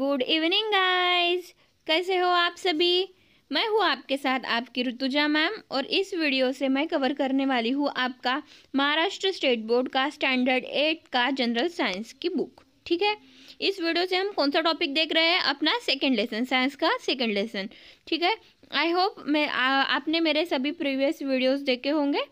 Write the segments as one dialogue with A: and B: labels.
A: good evening guys कैसे हो आप सभी मैं हूँ आपके साथ आपकी ऋतुजा मैम और इस वीडियो से मैं कवर करने वाली हूँ आपका महाराष्ट्र स्टेट बोर्ड का स्टैंडर्ड एट का जनरल साइंस की बुक ठीक है इस वीडियो से हम कौन सा टॉपिक देख रहे हैं अपना सेकेंड लेसन साइंस का सेकेंड लेसन ठीक है आई होप मैं आ, आपने मेरे सभी प्रीवियस वीडियोज़ देखे होंगे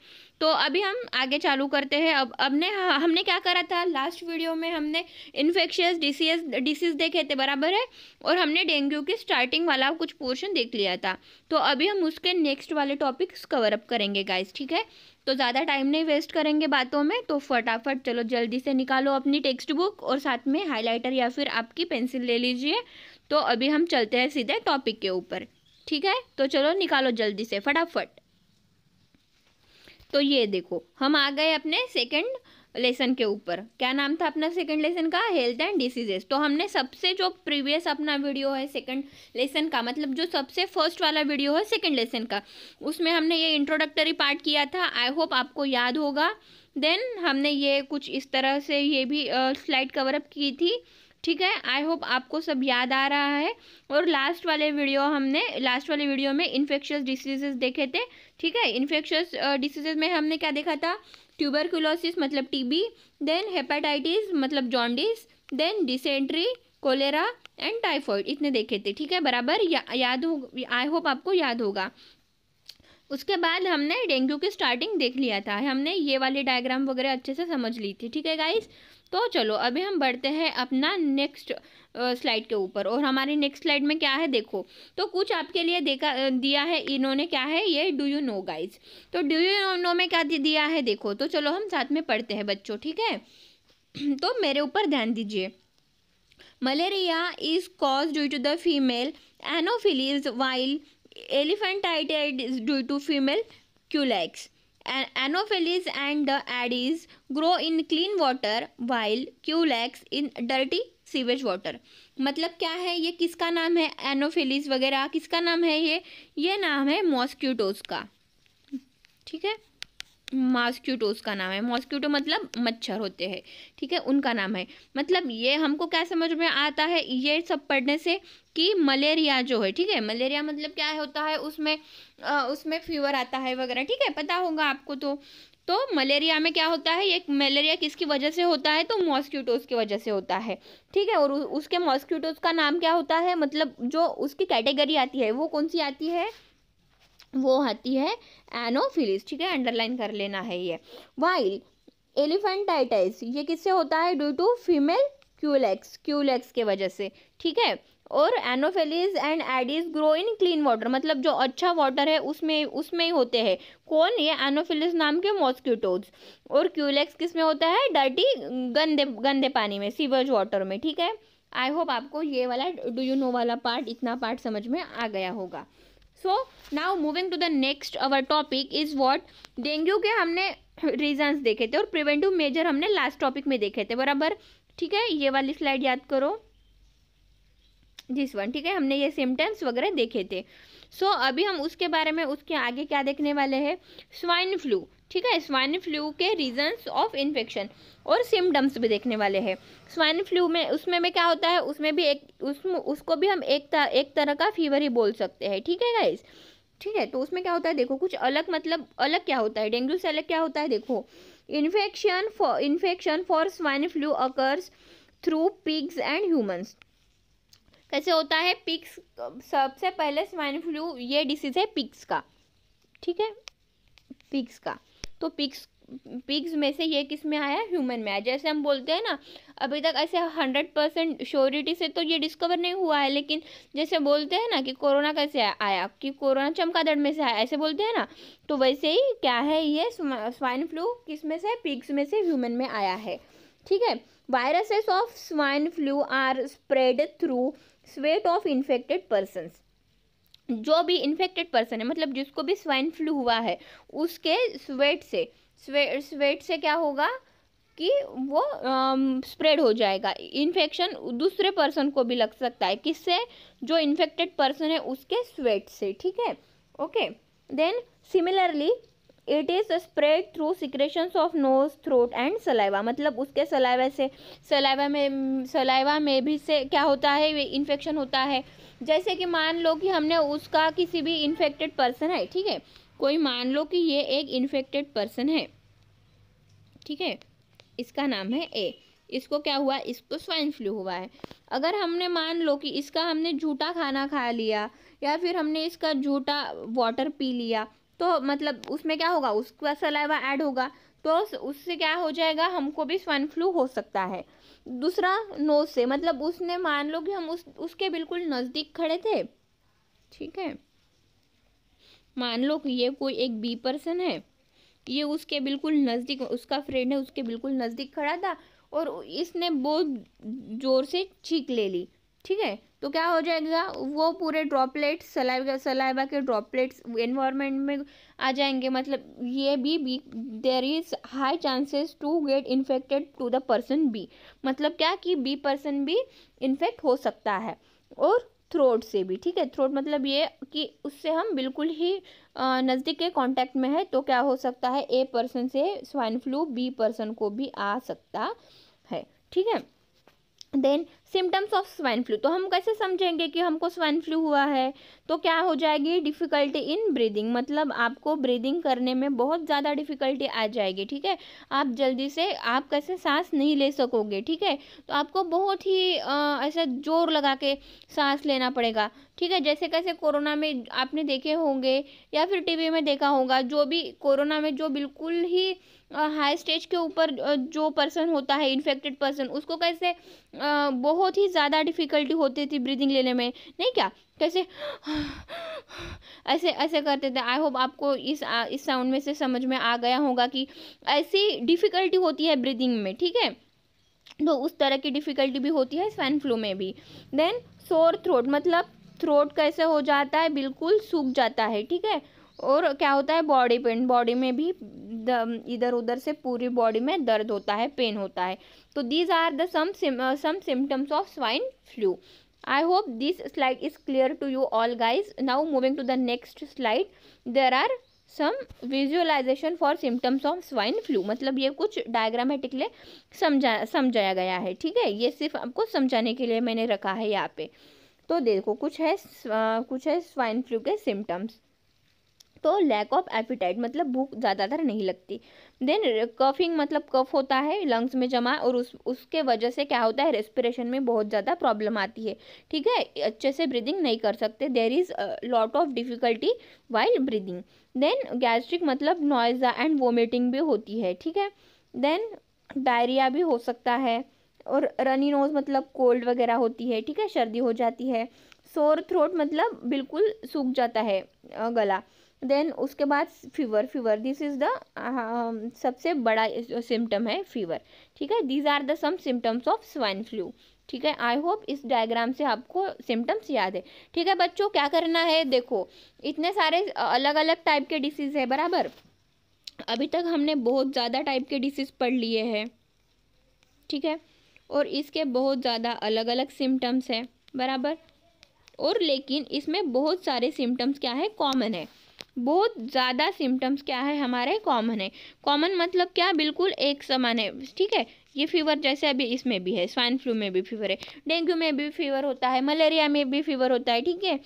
A: तो अभी हम आगे चालू करते हैं अब हमने हमने क्या करा था लास्ट वीडियो में हमने इन्फेक्शियस डिसीज डिसीज देखे थे बराबर है और हमने डेंगू की स्टार्टिंग वाला कुछ पोर्शन देख लिया था तो अभी हम उसके नेक्स्ट वाले टॉपिक्स कवर अप करेंगे गाइस ठीक है तो ज़्यादा टाइम नहीं वेस्ट करेंगे बातों में तो फटाफट चलो जल्दी से निकालो अपनी टेक्स्ट बुक और साथ में हाईलाइटर या फिर आपकी पेंसिल ले लीजिए तो अभी हम चलते हैं सीधे टॉपिक के ऊपर ठीक है तो चलो निकालो जल्दी से फटाफट तो ये देखो हम आ गए अपने सेकंड लेसन के ऊपर क्या नाम था अपना सेकंड लेसन का हेल्थ एंड डिसीजेस तो हमने सबसे जो प्रीवियस अपना वीडियो है सेकंड लेसन का मतलब जो सबसे फर्स्ट वाला वीडियो है सेकंड लेसन का उसमें हमने ये इंट्रोडक्टरी पार्ट किया था आई होप आपको याद होगा देन हमने ये कुछ इस तरह से ये भी स्लाइड कवरअप की थी ठीक है आई होप आपको सब याद आ रहा है और लास्ट वाले वीडियो हमने लास्ट वाले वीडियो में इन्फेक्शस डिसीजेज देखे थे ठीक है इन्फेक्शस डिसीजेज uh, में हमने क्या देखा था ट्यूबरकुलोसिस मतलब टीबी देन हेपाटाइटिस मतलब jaundice then dysentery cholera and typhoid इतने देखे थे ठीक है बराबर या, याद हो आई होप आपको याद होगा उसके बाद हमने डेंगू की स्टार्टिंग देख लिया था हमने ये वाले डायग्राम वगैरह अच्छे से समझ ली थी ठीक है गाइज़ तो चलो अभी हम बढ़ते हैं अपना नेक्स्ट स्लाइड के ऊपर और हमारी नेक्स्ट स्लाइड में क्या है देखो तो कुछ आपके लिए देखा दिया है इन्होंने क्या है ये डू यू नो गाइज तो डू यू नो में क्या दिया है देखो तो चलो हम साथ में पढ़ते हैं बच्चों ठीक है तो मेरे ऊपर ध्यान दीजिए malaria is cause due to the female anopheles while elephantiasis is due to female culex anopheles and the addies grow in clean water while culex in dirty sewage water मतलब क्या है ये किसका नाम है एनोफिलिस वगैरह किसका नाम है ये ये नाम है मॉस्क्यूटोज का ठीक है मॉस्क्यूटोज का नाम है मॉस्क्यूटो मतलब मच्छर होते हैं ठीक है उनका नाम है मतलब ये हमको क्या समझ में आता है ये सब पढ़ने से कि मलेरिया जो है ठीक है मलेरिया मतलब क्या होता है उसमें आ, उसमें फीवर आता है वगैरह ठीक है पता होगा आपको तो तो मलेरिया में क्या होता है ये मलेरिया किसकी वजह से होता है तो मॉस्क्यूटोज की वजह से होता है ठीक है और उसके मॉस्क्यूटोज का नाम क्या होता है मतलब जो उसकी कैटेगरी आती है वो कौन सी आती है वो आती है एनोफिलिस ठीक है अंडरलाइन कर लेना है ये वाइल एलिफेंटाइटाइस ये किससे होता है due to female culex culex के वजह से ठीक है और anopheles and aedes grow in clean water मतलब जो अच्छा वाटर है उसमें उसमें ही होते हैं कौन ये एनोफिलिस नाम के मॉस्किटोज और क्यूलेक्स किस में होता है डर्टी गंदे गंदे पानी में सीवेज वाटर में ठीक है आई होप आपको ये वाला डू यू नो वाला पार्ट इतना पार्ट समझ में आ गया होगा so now moving to the next our topic is what dengue के हमने रीजन्स देखे थे और प्रिवेंटिव मेजर हमने लास्ट टॉपिक में देखे थे बराबर ठीक है ये वाली स्लाइड याद करो जिस वन ठीक है हमने ये सिम्टम्स वगैरह देखे थे सो so, अभी हम उसके बारे में उसके आगे क्या देखने वाले हैं स्वाइन फ्लू ठीक है स्वाइन फ्लू के रीजन्स ऑफ इन्फेक्शन और सिम्टम्स भी देखने वाले हैं स्वाइन फ्लू में उसमें में क्या होता है उसमें भी एक उस उसको भी हम एक, तर, एक तरह का फीवर ही बोल सकते हैं ठीक है गाइज़ ठीक है तो उसमें क्या होता है देखो कुछ अलग मतलब अलग क्या होता है डेंगू से अलग क्या होता है देखो infection for infection for swine flu occurs through pigs and humans कैसे होता है पिक्स सबसे पहले स्वाइन फ्लू ये डिसीज़ है पिक्स का ठीक है पिक्स का तो पिक्स पिग्स में से ये किस में आया ह्यूमन में आया जैसे हम बोलते हैं ना अभी तक ऐसे हंड्रेड परसेंट श्योरिटी से तो ये डिस्कवर नहीं हुआ है लेकिन जैसे बोलते हैं ना कि कोरोना कैसे आया कि कोरोना चमकादड़ में से आया ऐसे बोलते हैं ना तो वैसे ही क्या है ये स्वाइन फ्लू किस में से पिग्स में से ह्यूमन में आया है ठीक है viruses of swine flu are spread through sweat of infected persons जो भी इन्फेक्टेड पर्सन है मतलब जिसको भी स्वाइन फ्लू हुआ है उसके स्वेट से स्वे स्वेट से क्या होगा कि वो स्प्रेड हो जाएगा इन्फेक्शन दूसरे पर्सन को भी लग सकता है किससे जो इन्फेक्टेड पर्सन है उसके स्वेट से ठीक है okay then similarly it is spread through secretions of nose throat and saliva मतलब उसके सलाइवा से सलाइवा में सलाइवा में भी से क्या होता है इन्फेक्शन होता है जैसे कि मान लो कि हमने उसका किसी भी इन्फेक्टेड पर्सन है ठीक है कोई मान लो कि ये एक इन्फेक्टेड पर्सन है ठीक है इसका नाम है ए इसको क्या हुआ इसको स्वाइन फ्लू हुआ है अगर हमने मान लो कि इसका हमने झूठा खाना खा लिया या फिर हमने इसका झूठा वाटर पी लिया तो मतलब उसमें क्या होगा उसका सलाइवा ऐड होगा बिकॉज उससे क्या हो जाएगा हमको भी स्वाइन फ्लू हो सकता है दूसरा नोज से मतलब उसने मान लो कि हम उस उसके बिल्कुल नज़दीक खड़े थे ठीक है मान लो कि ये कोई एक बी पर्सन है ये उसके बिल्कुल नज़दीक उसका फ्रेंड है उसके बिल्कुल नज़दीक खड़ा था और इसने बहुत ज़ोर से छींक ले ली ठीक है तो क्या हो जाएगा वो पूरे ड्रॉपलेट्स सलाइबा सलाइवा के ड्रॉपलेट्स एनवायरनमेंट में आ जाएंगे मतलब ये भी B there is high chances to get infected to the person B मतलब क्या कि बी पर्सन भी इन्फेक्ट हो सकता है और थ्रोट से भी ठीक है थ्रोट मतलब ये कि उससे हम बिल्कुल ही नज़दीक के कांटेक्ट में है तो क्या हो सकता है ए पर्सन से स्वाइन फ्लू बी पर्सन को भी आ सकता है ठीक है then symptoms of swine flu तो हम कैसे समझेंगे कि हमको स्वाइन फ्लू हुआ है तो क्या हो जाएगी डिफ़िकल्टी इन ब्रीदिंग मतलब आपको ब्रीदिंग करने में बहुत ज़्यादा डिफ़िकल्टी आ जाएगी ठीक है आप जल्दी से आप कैसे सांस नहीं ले सकोगे ठीक है तो आपको बहुत ही आ, ऐसा जोर लगा के सांस लेना पड़ेगा ठीक है जैसे कैसे कोरोना में आपने देखे होंगे या फिर टीवी में देखा होगा जो भी कोरोना में जो बिल्कुल ही हाई स्टेज के ऊपर जो पर्सन होता है इन्फेक्टेड पर्सन उसको कैसे बहुत ही ज़्यादा डिफ़िकल्टी होती थी ब्रीदिंग लेने में नहीं क्या कैसे ऐसे ऐसे करते थे आई होप आपको इस इस साउंड में से समझ में आ गया होगा कि ऐसी डिफ़िकल्टी होती है ब्रीदिंग में ठीक है तो उस तरह की डिफ़िकल्टी भी होती है स्वाइन फ्लू में भी देन सोर थ्रोट मतलब थ्रोट कैसे हो जाता है बिल्कुल सूख जाता है ठीक है और क्या होता है बॉडी पेन बॉडी में भी इधर उधर से पूरी बॉडी में दर्द होता है पेन होता है तो these are the some some symptoms of swine flu I hope this slide is clear to you all guys now moving to the next slide there are some visualization for symptoms of swine flu मतलब ये कुछ diagrammatically समझा समझाया गया है ठीक है ये सिर्फ आपको समझाने के लिए मैंने रखा है यहाँ पे तो देखो कुछ है कुछ है स्वाइन फ्लू के सिम्टम्स तो लैक ऑफ एपिटाइट मतलब भूख ज़्यादातर नहीं लगती देन कफिंग मतलब कफ होता है लंग्स में जमा और उस उसके वजह से क्या होता है रेस्पिरेशन में बहुत ज़्यादा प्रॉब्लम आती है ठीक है अच्छे से ब्रीदिंग नहीं कर सकते there is lot of difficulty while breathing then gastric मतलब नॉइजा एंड वोमिटिंग भी होती है ठीक है देन डायरिया भी हो सकता है और रनी नोज़ मतलब कोल्ड वगैरह होती है ठीक है सर्दी हो जाती है सोर थ्रोट मतलब बिल्कुल सूख जाता है गला देन उसके बाद fever fever this is the सबसे बड़ा सिम्टम है फीवर ठीक है these are the some symptoms of swine flu ठीक है आई होप इस डायग्राम से आपको सिम्टम्स याद है ठीक है बच्चों क्या करना है देखो इतने सारे अलग अलग टाइप के डिसीज़ है बराबर अभी तक हमने बहुत ज़्यादा टाइप के डिसीज़ पढ़ लिए हैं ठीक है और इसके बहुत ज़्यादा अलग अलग सिम्टम्स हैं बराबर और लेकिन इसमें बहुत सारे सिम्टम्स क्या है कॉमन है बहुत ज़्यादा सिम्टम्स क्या है हमारे कॉमन है कॉमन मतलब क्या बिल्कुल एक समान है ठीक है ये फीवर जैसे अभी इसमें भी है स्वाइन फ्लू में भी फीवर है डेंगू में भी फीवर होता है मलेरिया में भी फीवर होता है ठीक है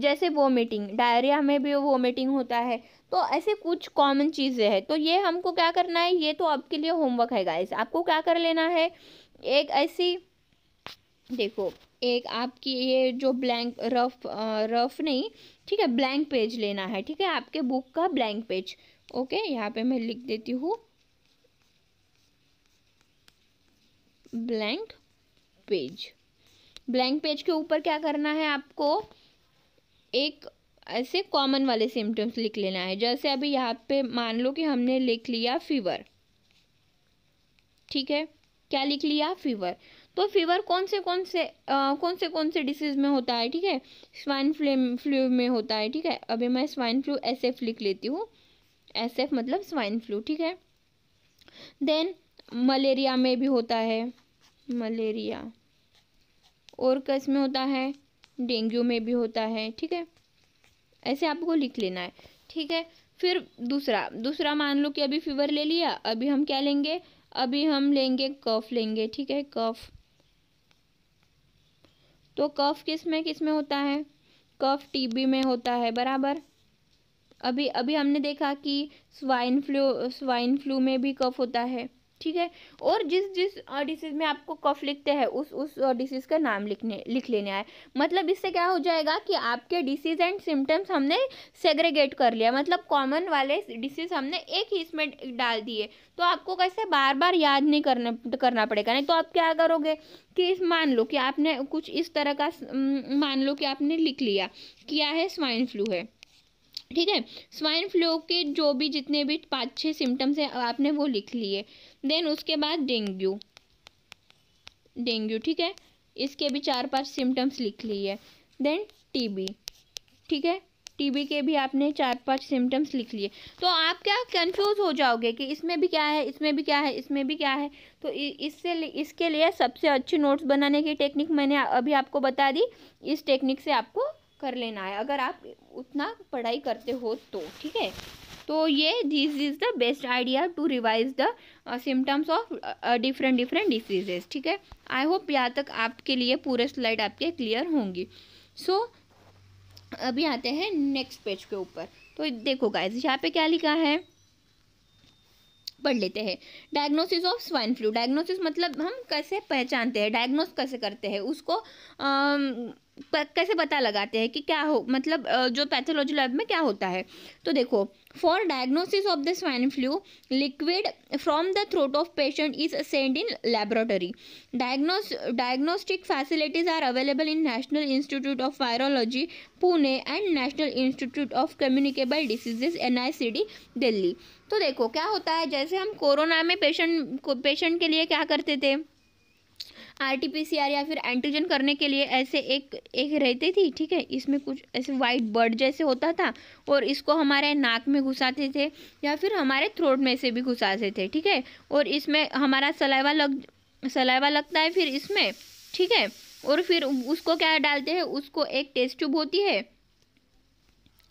A: जैसे वोमिटिंग डायरिया में भी वोमिटिंग होता है तो ऐसे कुछ कॉमन चीज़ें हैं तो ये हमको क्या करना है ये तो आपके लिए होमवर्क है गाइस आपको क्या कर लेना है एक ऐसी देखो एक आपकी ये जो ब्लैंक रफ रफ नहीं ठीक है ब्लैंक पेज लेना है ठीक है आपके बुक का ब्लैंक पेज ओके यहाँ पे मैं लिख देती हूँ ब्लैंक पेज ब्लैंक पेज के ऊपर क्या करना है आपको एक ऐसे कॉमन वाले सिम्टम्स लिख लेना है जैसे अभी यहाँ पे मान लो कि हमने लिख लिया फीवर ठीक है क्या लिख लिया फीवर तो फीवर कौन से कौन से आ, कौन से कौन से डिसीज़ में होता है ठीक है स्वाइन फ्लू फ्लू में होता है ठीक है अभी मैं स्वाइन फ्लू एस एफ लिख लेती हूँ एस एफ मतलब स्वाइन फ्लू ठीक है देन मलेरिया में भी होता है मलेरिया और कस में होता है डेंगू में भी होता है ठीक है ऐसे आपको लिख लेना है ठीक है फिर दूसरा दूसरा मान लो कि अभी फीवर ले लिया अभी हम क्या लेंगे अभी हम लेंगे कफ लेंगे ठीक है कफ तो कफ किस में किस में होता है कफ टीबी में होता है बराबर अभी अभी हमने देखा कि स्वाइन फ्लू स्वाइन फ्लू में भी कफ होता है ठीक है और जिस जिस डिसीज़ में आपको कफ लिखते हैं उस उस डिसीज़ का नाम लिखने लिख लेने आए मतलब इससे क्या हो जाएगा कि आपके डिसीज़ एंड सिम्टम्स हमने सेग्रेगेट कर लिया मतलब कॉमन वाले डिसीज़ हमने एक ही इसमें डाल दिए तो आपको कैसे बार बार याद नहीं करना करना पड़ेगा नहीं तो आप क्या करोगे कि मान लो कि आपने कुछ इस तरह का मान लो कि आपने लिख लिया किया है स्वाइन फ्लू है ठीक है स्वाइन फ्लू के जो भी जितने भी पाँच छः सिम्टम्स हैं आपने वो लिख लिए देन उसके बाद डेंगू डेंगू ठीक है इसके भी चार पांच सिम्टम्स लिख लिए देन टीबी ठीक है टीबी के भी आपने चार पांच सिम्टम्स लिख लिए तो आप क्या कंफ्यूज हो जाओगे कि इसमें भी क्या है इसमें भी क्या है इसमें भी क्या है तो इससे इसके लिए सबसे अच्छी नोट्स बनाने की टेक्निक मैंने अभी आपको बता दी इस टेक्निक से आपको कर लेना है अगर आप उतना पढ़ाई करते हो तो ठीक है तो ये this is the best idea to revise the symptoms of different different diseases ठीक है आई होप यहाँ तक आपके लिए पूरे स्लाइड आपके क्लियर होंगी सो so, अभी आते हैं नेक्स्ट पेज के ऊपर तो देखो गाइज यहाँ पे क्या लिखा है पढ़ लेते हैं diagnosis of swine flu diagnosis मतलब हम कैसे पहचानते हैं डायग्नोस कैसे करते हैं उसको um, कैसे पता लगाते हैं कि क्या हो मतलब जो पैथोलॉजी लैब में क्या होता है तो देखो for diagnosis of the swine flu liquid from the throat of patient is send in laboratory diagnose diagnostic facilities are available in National Institute of Virology Pune and National Institute of Communicable Diseases in Delhi तो देखो क्या होता है जैसे हम corona में patient patient के लिए क्या करते थे आरटीपीसीआर या फिर एंटीजन करने के लिए ऐसे एक एक रहती थी ठीक है इसमें कुछ ऐसे वाइट बर्ड जैसे होता था और इसको हमारे नाक में घुसाते थे या फिर हमारे थ्रोट में से भी घुसाते थे ठीक है और इसमें हमारा सलाइवा लग सलाइवा लगता है फिर इसमें ठीक है और फिर उसको क्या डालते हैं उसको एक टेस्ट ट्यूब होती है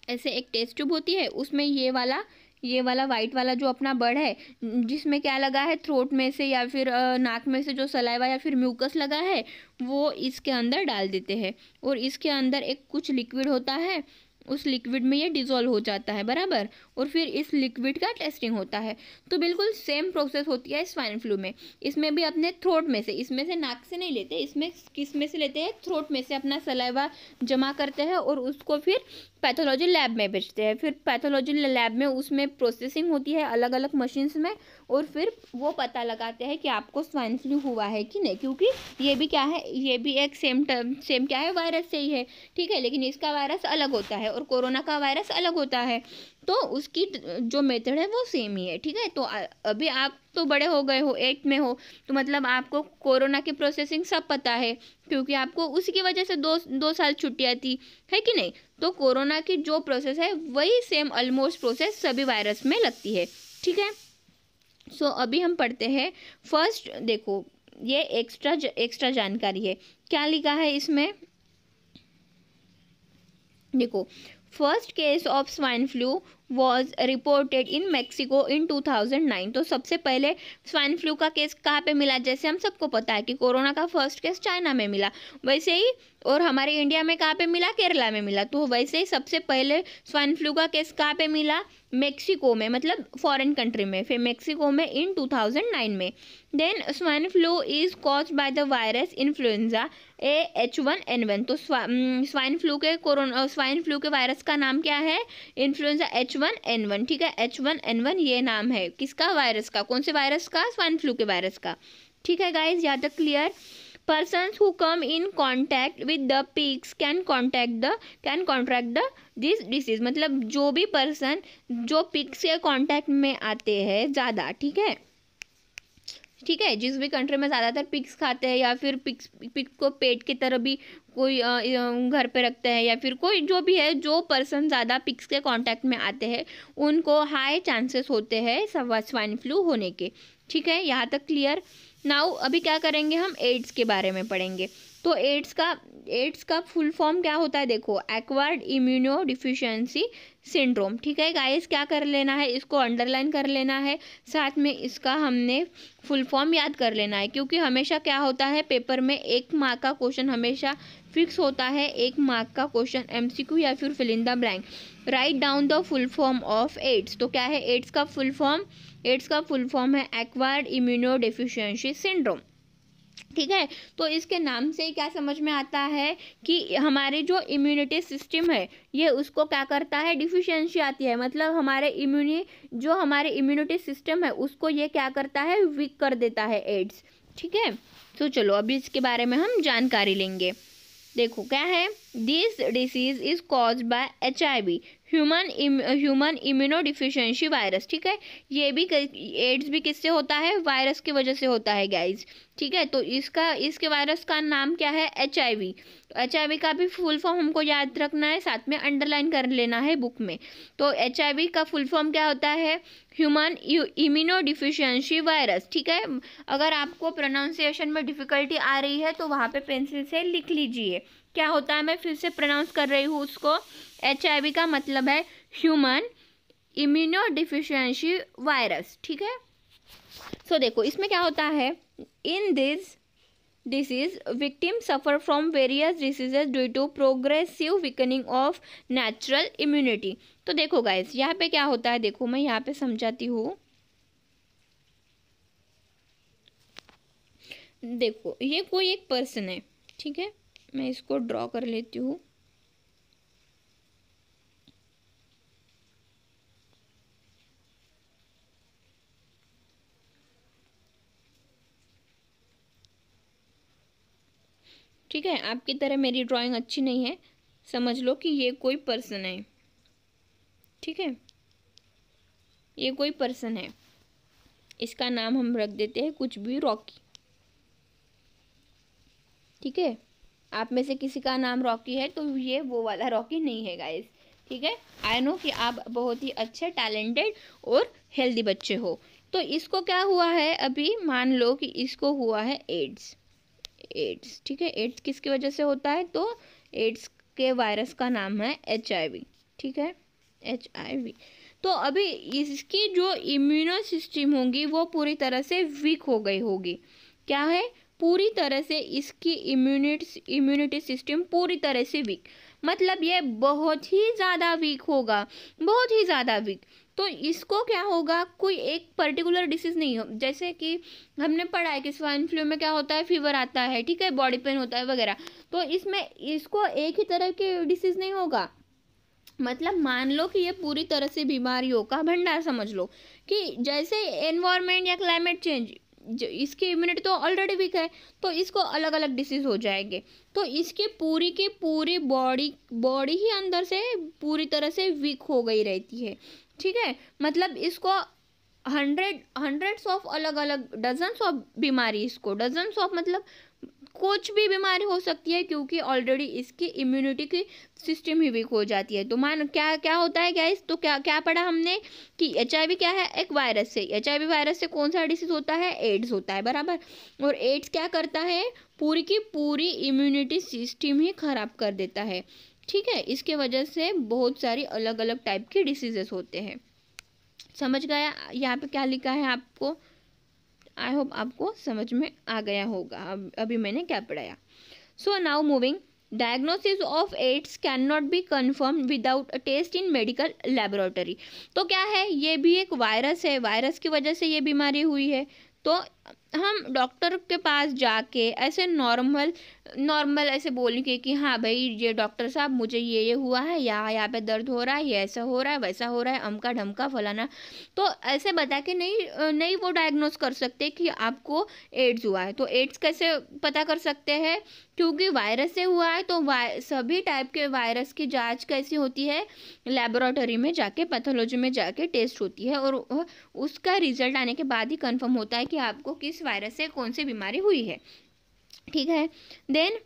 A: ऐसे एक टेस्ट ट्यूब होती है उसमें ये वाला ये वाला वाइट वाला जो अपना बर्ड है जिसमें क्या लगा है थ्रोट में से या फिर नाक में से जो सलाइवा या फिर म्यूकस लगा है वो इसके अंदर डाल देते हैं और इसके अंदर एक कुछ लिक्विड होता है उस लिक्विड में ये डिज़ोल्व हो जाता है बराबर और फिर इस लिक्विड का टेस्टिंग होता है तो बिल्कुल सेम प्रोसेस होती है स्वाइन फ्लू में इसमें भी अपने थ्रोट में से इसमें से नाक से नहीं लेते इसमें किस में से लेते हैं थ्रोट में से अपना सलाइवा जमा करते हैं और उसको फिर पैथोलॉजी लैब में भेजते हैं फिर पैथोलॉजी लैब में उसमें प्रोसेसिंग होती है अलग अलग मशीन्स में और फिर वो पता लगाते हैं कि आपको स्वाइन फ्लू हुआ है कि नहीं क्योंकि ये भी क्या है ये भी एक सेम टर्म सेम क्या है वायरस से ही है ठीक है लेकिन इसका वायरस अलग होता है और कोरोना का वायरस अलग होता है तो उसकी जो मेथड है वो सेम ही है ठीक है तो अभी आप तो बड़े हो गए हो एट में हो तो मतलब आपको कोरोना की प्रोसेसिंग सब पता है क्योंकि आपको उसी की वजह से दो दो साल छुट्टियाँ थी है कि नहीं तो कोरोना की जो प्रोसेस है वही सेम ऑलमोस्ट प्रोसेस सभी वायरस में लगती है ठीक है सो so, अभी हम पढ़ते हैं फर्स्ट देखो ये एक्स्ट्रा एक्स्ट्रा जानकारी है क्या लिखा है इसमें देखो first case of swine flu was reported in Mexico in 2009 तो सबसे पहले स्वाइन फ्लू का केस कहाँ पे मिला जैसे हम सबको पता है कि कोरोना का फर्स्ट केस चाइना में मिला वैसे ही और हमारे इंडिया में कहाँ पे मिला केरला में मिला तो वैसे ही सबसे पहले स्वाइन फ्लू का केस कहाँ पे मिला मेक्सिको में मतलब फॉरेन कंट्री में फिर मेक्सिको में इन 2009 में then swine flu is cause by the virus influenza A H one N one तो स्वाइन फ्लू के कोरोना स्वाइन फ्लू के वायरस का नाम क्या है influenza H one N one ठीक है एच वन एन वन ये नाम है किसका वायरस का कौन से वायरस का स्वाइन फ्लू के वायरस का ठीक है गाइज याद तक clear person who come in contact with the pigs can contact the can contract the this disease मतलब जो भी पर्सन जो पिक्स के कॉन्टैक्ट में आते हैं ज़्यादा ठीक है ठीक है जिस भी कंट्री में ज़्यादातर पिक्स खाते हैं या फिर पिक्स पिक्स को पेट की तरह भी कोई घर पे रखते हैं या फिर कोई जो भी है जो पर्सन ज़्यादा पिक्स के कांटेक्ट में आते हैं उनको हाई चांसेस होते हैं स्वाइन फ्लू होने के ठीक है यहाँ तक क्लियर नाउ अभी क्या करेंगे हम एड्स के बारे में पढ़ेंगे तो एड्स का एड्स का फुल फॉर्म क्या होता है देखो एक्वायर्ड इम्यूनो डिफिशियंसी सिंड्रोम ठीक है गाइस क्या कर लेना है इसको अंडरलाइन कर लेना है साथ में इसका हमने फुल फॉर्म याद कर लेना है क्योंकि हमेशा क्या होता है पेपर में एक मार्क का क्वेश्चन हमेशा फिक्स होता है एक मार्क का क्वेश्चन एमसीक्यू या फिर fill in the blank write down the full form of AIDS तो क्या है एड्स का फुल फॉर्म एड्स का फुल फॉर्म है एक्वायर्ड इम्यूनो डेफिशिएंसी सिंड्रोम ठीक है तो इसके नाम से क्या समझ में आता है कि हमारे जो इम्यूनिटी सिस्टम है ये उसको क्या करता है डिफिशियंसी आती है मतलब हमारे इम्यूनि जो हमारे इम्यूनिटी सिस्टम है उसको ये क्या करता है वीक कर देता है एड्स ठीक है तो चलो अभी इसके बारे में हम जानकारी लेंगे देखो क्या है this disease is cause by H I human human immunodeficiency virus ठीक है ये भी एड्स भी किससे होता है वायरस की वजह से होता है गाइज ठीक है तो इसका इसके वायरस का नाम क्या है एच आई वी तो एच आई वी का भी फुल फॉर्म हमको याद रखना है साथ में अंडरलाइन कर लेना है बुक में तो एच आई वी का फुल फॉर्म क्या होता है ह्यूमन इम्यूनो वायरस ठीक है अगर आपको प्रोनाउंसिएशन में डिफ़िकल्टी आ रही है तो वहाँ पर पेंसिल से लिख लीजिए क्या होता है मैं फिर से प्रोनाउंस कर रही हूँ उसको एच का मतलब है ह्यूमन इम्यूनो डिफिशेंसी वायरस ठीक है सो so, देखो इसमें क्या होता है in this disease victim suffer from various diseases due to progressive weakening of natural immunity तो देखो गाइस यहाँ पे क्या होता है देखो मैं यहाँ पे समझाती हूँ देखो ये कोई एक पर्सन है ठीक है मैं इसको ड्रॉ कर लेती हूँ ठीक है आपकी तरह मेरी ड्राइंग अच्छी नहीं है समझ लो कि ये कोई पर्सन है ठीक है ये कोई पर्सन है इसका नाम हम रख देते हैं कुछ भी रॉकी ठीक है आप में से किसी का नाम रॉकी है तो ये वो वाला रॉकी नहीं है गाइस ठीक है आई नो कि आप बहुत ही अच्छे टैलेंटेड और हेल्दी बच्चे हो तो इसको क्या हुआ है अभी मान लो कि इसको हुआ है एड्स एड्स ठीक है एड्स किसकी वजह से होता है तो एड्स के वायरस का नाम है एच ठीक है एच तो अभी इसकी जो इम्यूनो सिस्टम होगी वो पूरी तरह से वीक हो गई होगी क्या है पूरी तरह से इसकी इम्यूनिट इम्यूनिटी सिस्टम पूरी तरह से वीक मतलब ये बहुत ही ज़्यादा वीक होगा बहुत ही ज़्यादा वीक तो इसको क्या होगा कोई एक पर्टिकुलर डिसीज़ नहीं हो जैसे कि हमने पढ़ा है कि स्वाइन फ्लू में क्या होता है फीवर आता है ठीक है बॉडी पेन होता है वगैरह तो इसमें इसको एक ही तरह की डिसीज़ नहीं होगा मतलब मान लो कि ये पूरी तरह से बीमारियों का भंडार समझ लो कि जैसे एनवायरमेंट या क्लाइमेट चेंज इसकी इम्यूनिटी तो ऑलरेडी वीक है तो इसको अलग अलग डिसीज हो जाएंगे तो इसके पूरी की पूरी बॉडी बॉडी ही अंदर से पूरी तरह से वीक हो गई रहती है ठीक है मतलब इसको हंड्रेड हंड्रेड्स ऑफ अलग अलग डजन्स ऑफ बीमारी इसको डजन्स ऑफ मतलब कुछ भी बीमारी हो सकती है क्योंकि ऑलरेडी इसकी इम्यूनिटी की सिस्टम ही वीक हो जाती है तो मान क्या क्या होता है गैस तो क्या क्या पढ़ा हमने कि एच क्या है एक वायरस से एच वायरस से कौन सा डिसीज होता है एड्स होता है बराबर और एड्स क्या करता है पूरी की पूरी इम्यूनिटी सिस्टम ही खराब कर देता है ठीक है इसके वजह से बहुत सारी अलग अलग टाइप के डिसीजेस होते हैं समझ गया यहाँ पे क्या लिखा है आपको आई होप आपको समझ में आ गया होगा अभी मैंने क्या पढ़ाया so now moving diagnosis of AIDS can not be confirm without a test in medical laboratory तो क्या है ये भी एक वायरस है वायरस की वजह से ये बीमारी हुई है तो हम डॉक्टर के पास जाके ऐसे नॉर्मल नॉर्मल ऐसे बोलने के कि हाँ भाई ये डॉक्टर साहब मुझे ये ये हुआ है यहाँ यहाँ पे दर्द हो रहा है ये ऐसा हो रहा है वैसा हो रहा है अमका ढमका फलाना तो ऐसे बता के नहीं नहीं वो डायग्नोस कर सकते कि आपको एड्स हुआ है तो एड्स कैसे पता कर सकते हैं क्योंकि वायरस से हुआ है तो सभी टाइप के वायरस की जाँच कैसी होती है लेबोरेटरी में जाके पैथोलॉजी में जाके टेस्ट होती है और उसका रिजल्ट आने के बाद ही कन्फर्म होता है कि आपको किस वायरस से कौन सी बीमारी हुई है ठीक है then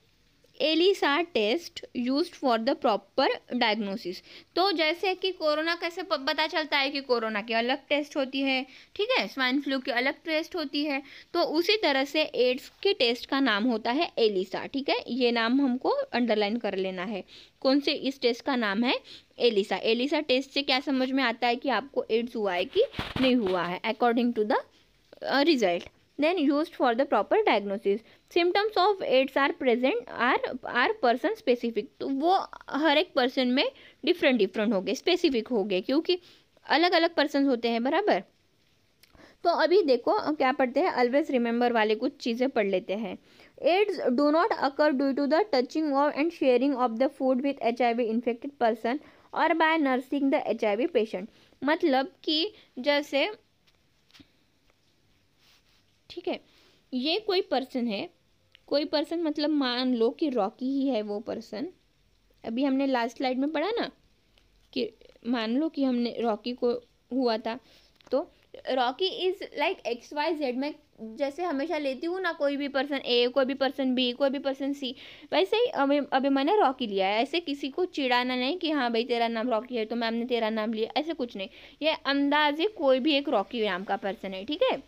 A: ELISA test use for the proper diagnosis तो जैसे कि कोरोना कैसे पता चलता है कि कोरोना की अलग टेस्ट होती है ठीक है स्वाइन फ्लू की अलग टेस्ट होती है तो उसी तरह से एड्स के टेस्ट का नाम होता है एलिसा ठीक है ये नाम हमको अंडरलाइन कर लेना है कौन से इस टेस्ट का नाम है एलिसा एलिसा टेस्ट से क्या समझ में आता है कि आपको एड्स हुआ है कि नहीं हुआ है according to the result then used for the proper diagnosis symptoms of aids are present are are person specific तो वो हर एक person में different different हो गए specific हो गए क्योंकि अलग अलग पर्सन होते हैं बराबर तो अभी देखो क्या पढ़ते हैं ऑलवेज रिमेंबर वाले कुछ चीज़ें पढ़ लेते हैं AIDS do not occur due to the touching of and sharing of the food with H I V infected person और by nursing the H I V patient मतलब कि जैसे ठीक है ये कोई पर्सन है कोई पर्सन मतलब मान लो कि रॉकी ही है वो पर्सन अभी हमने लास्ट स्लाइड में पढ़ा ना कि मान लो कि हमने रॉकी को हुआ था तो Rocky is like X Y Z मैं जैसे हमेशा लेती हूँ ना कोई भी पर्सन ए कोई भी पर्सन बी कोई भी पर्सन सी वैसे ही अभी अभी मैंने रॉकी लिया है ऐसे किसी को चिड़ाना नहीं कि हाँ भाई तेरा नाम रॉकी है तो मैम ने तेरा नाम लिया ऐसे कुछ नहीं ये अंदाजे कोई भी एक रॉकी नाम का पर्सन है ठीक है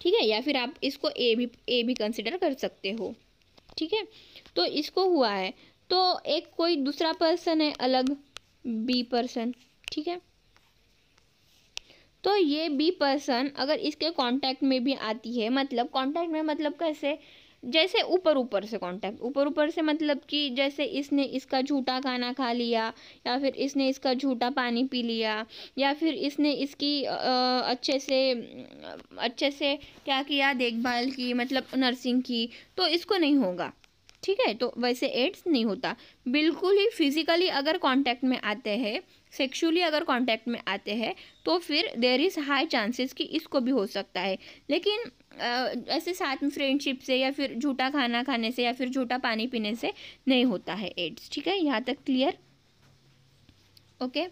A: ठीक है या फिर आप इसको ए भी ए भी कंसिडर कर सकते हो ठीक है तो इसको हुआ है तो एक कोई दूसरा पर्सन है अलग बी पर्सन ठीक है तो ये बी पर्सन अगर इसके कांटेक्ट में भी आती है मतलब कांटेक्ट में मतलब कैसे जैसे ऊपर ऊपर से कांटेक्ट ऊपर ऊपर से मतलब कि जैसे इसने इसका झूठा खाना खा लिया या फिर इसने इसका झूठा पानी पी लिया या फिर इसने इसकी अच्छे से अच्छे से क्या किया देखभाल की मतलब नर्सिंग की तो इसको नहीं होगा ठीक है तो वैसे एड्स नहीं होता बिल्कुल ही फिजिकली अगर कांटेक्ट में आते हैं सेक्सुअली अगर कांटेक्ट में आते हैं तो फिर देर इज़ हाई चांसेस कि इसको भी हो सकता है लेकिन ऐसे साथ में फ्रेंडशिप से या फिर झूठा खाना खाने से या फिर झूठा पानी पीने से नहीं होता है एड्स ठीक है यहाँ तक clear okay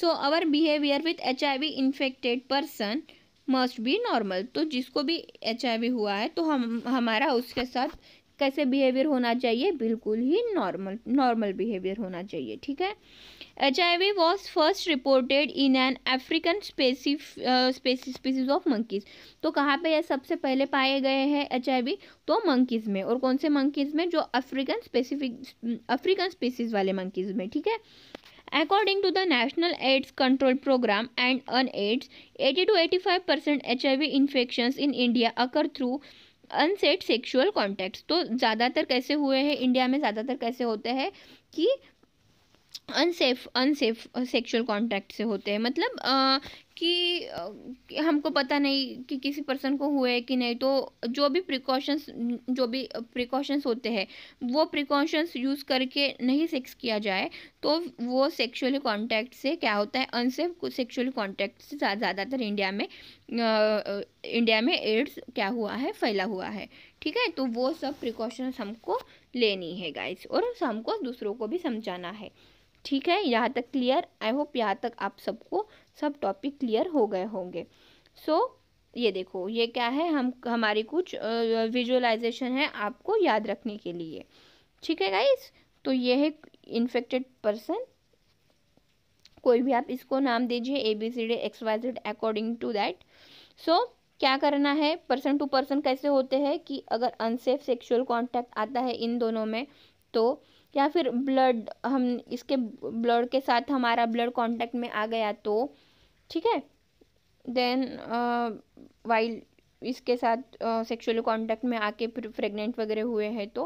A: so our behaviour with H I V infected person must be normal तो जिसको भी एच आई वी हुआ है तो हम हमारा उसके साथ कैसे बिहेवियर होना चाहिए बिल्कुल ही नॉर्मल नॉर्मल बिहेवियर होना चाहिए ठीक है H I V was first reported in an African species of monkeys तो कहाँ पे यह सबसे पहले पाए गए हैं एच आई वी तो मंकीज में और कौन से मंकीज में जो अफ्रीकन स्पेसिफिक अफ्रीकन स्पीसीज वाले मंकीज में ठीक है According to the National AIDS Control Program and UNAIDS, 80 to 85 percent HIV infections in India occur through unsafe sexual contact तो ज़्यादातर कैसे हुए हैं इंडिया में ज़्यादातर कैसे होते हैं कि अनसेफ अनसेफ सेक्सुअल कॉन्टैक्ट से होते हैं मतलब कि हमको पता नहीं कि किसी पर्सन को हुए कि नहीं तो जो भी प्रिकॉशंस जो भी प्रिकॉशंस होते हैं वो प्रिकॉशंस यूज़ करके नहीं सेक्स किया जाए तो वो सेक्सुअल कांटेक्ट से क्या होता है अनसेफ सेक्सुअल कांटेक्ट से ज़्यादातर इंडिया में इंडिया में एड्स क्या हुआ है फैला हुआ है ठीक है तो वो सब प्रिकॉशंस हमको लेनी है गाइस और हमको दूसरों को भी समझाना है ठीक है यहाँ तक क्लियर आई होप यहाँ तक आप सबको सब टॉपिक क्लियर हो गए होंगे सो so, ये देखो ये क्या है हम हमारी कुछ विजुअलाइजेशन है आपको याद रखने के लिए ठीक है गाइस तो ये है इन्फेक्टेड पर्सन कोई भी आप इसको नाम दीजिए A B C D X Y Z according to that so क्या करना है पर्सन टू पर्सन कैसे होते हैं कि अगर अनसेफ सेक्सुअल कांटेक्ट आता है इन दोनों में तो या फिर ब्लड हम इसके ब्लड के साथ हमारा ब्लड कांटेक्ट में आ गया तो ठीक है देन वाइल्ड uh, इसके साथ सेक्सुअल uh, कांटेक्ट में आके प्रेग्नेंट वगैरह हुए हैं तो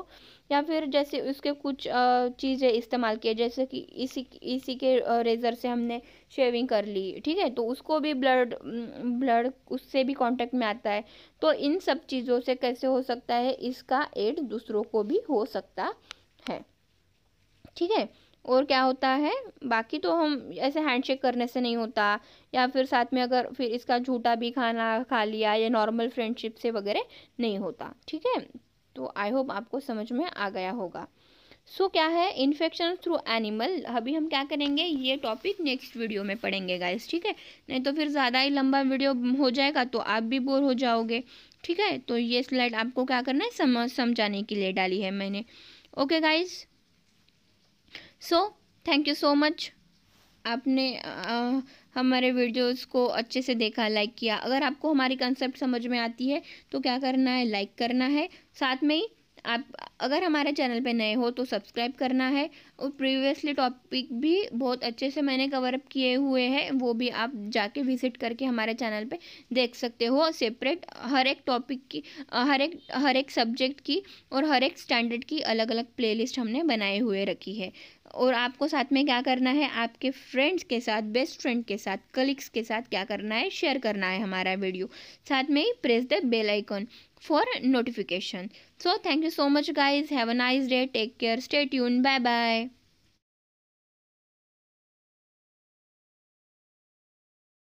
A: या फिर जैसे उसके कुछ uh, चीज़ें इस्तेमाल किए जैसे कि इसी इसी के रेज़र से हमने शेविंग कर ली ठीक है तो उसको भी ब्लड ब्लड mm, उससे भी कांटेक्ट में आता है तो इन सब चीज़ों से कैसे हो सकता है इसका एड दूसरों को भी हो सकता है ठीक है और क्या होता है बाकी तो हम ऐसे हैंडशेक करने से नहीं होता या फिर साथ में अगर फिर इसका झूठा भी खाना खा लिया या नॉर्मल फ्रेंडशिप से वगैरह नहीं होता ठीक है तो आई होप आपको समझ में आ गया होगा सो so, क्या है इन्फेक्शन थ्रू एनिमल अभी हम क्या करेंगे ये टॉपिक नेक्स्ट वीडियो में पढ़ेंगे गाइस ठीक है नहीं तो फिर ज़्यादा ही लंबा वीडियो हो जाएगा तो आप भी बोर हो जाओगे ठीक है तो ये स्लाइड आपको क्या करना है समझ समझाने के लिए डाली है मैंने okay guys so thank you so much आपने आ, हमारे वीडियोस को अच्छे से देखा लाइक किया अगर आपको हमारी कंसेप्ट समझ में आती है तो क्या करना है लाइक करना है साथ में ही आप अगर हमारे चैनल पे नए हो तो सब्सक्राइब करना है और प्रीवियसली टॉपिक भी बहुत अच्छे से मैंने कवरअप किए हुए हैं वो भी आप जाके विजिट करके हमारे चैनल पे देख सकते हो सेपरेट हर एक टॉपिक की हर एक हर एक सब्जेक्ट की और हर एक स्टैंडर्ड की अलग अलग प्लेलिस्ट हमने बनाए हुए रखी है और आपको साथ में क्या करना है आपके फ्रेंड्स के साथ बेस्ट फ्रेंड के साथ कलीग्स के साथ क्या करना है शेयर करना है हमारा वीडियो साथ में ही press the bell icon for notification so thank you so much guys have a nice day take care stay tune bye bye